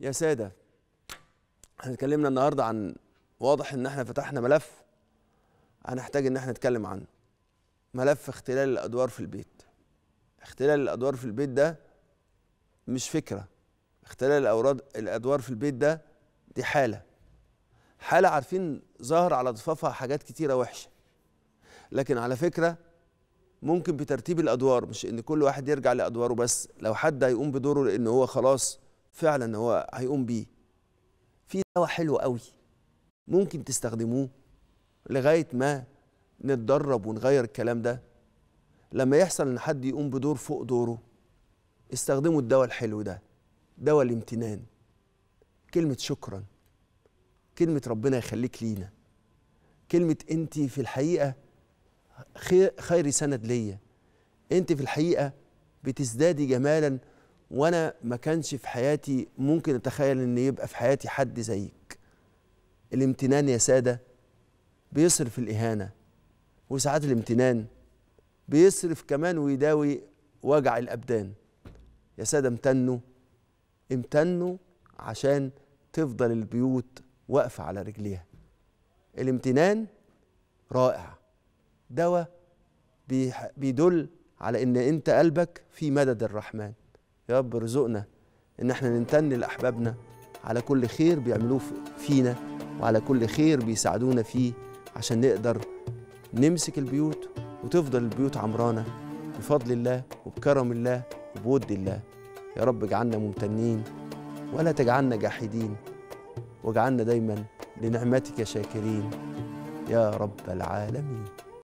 يا ساده احنا اتكلمنا النهارده عن واضح ان احنا فتحنا ملف هنحتاج ان احنا نتكلم عنه ملف اختلال الادوار في البيت اختلال الادوار في البيت ده مش فكره اختلال الاوراد الادوار في البيت ده دي حاله حاله عارفين ظهر على ضفافها حاجات كتيره وحشه لكن على فكره ممكن بترتيب الادوار مش ان كل واحد يرجع لادواره بس لو حد هيقوم بدوره لان هو خلاص فعلا هو هيقوم بيه في دواء حلو قوي ممكن تستخدموه لغايه ما نتدرب ونغير الكلام ده لما يحصل ان حد يقوم بدور فوق دوره استخدموا الدواء الحلو ده دواء الامتنان كلمه شكرا كلمه ربنا يخليك لينا كلمه انت في الحقيقه خير سند ليا انت في الحقيقه بتزدادي جمالا وانا ما كانش في حياتي ممكن اتخيل ان يبقى في حياتي حد زيك الامتنان يا ساده بيصرف الاهانه وساعات الامتنان بيصرف كمان ويداوي وجع الابدان يا ساده امتنوا امتنوا عشان تفضل البيوت واقفه على رجليها الامتنان رائع دواء بيدل على ان انت قلبك في مدد الرحمن يا رب ارزقنا ان احنا نمتن لاحبابنا على كل خير بيعملوه فينا وعلى كل خير بيساعدونا فيه عشان نقدر نمسك البيوت وتفضل البيوت عمرانه بفضل الله وبكرم الله وبود الله يا رب اجعلنا ممتنين ولا تجعلنا جاحدين واجعلنا دايما لنعمتك شاكرين يا رب العالمين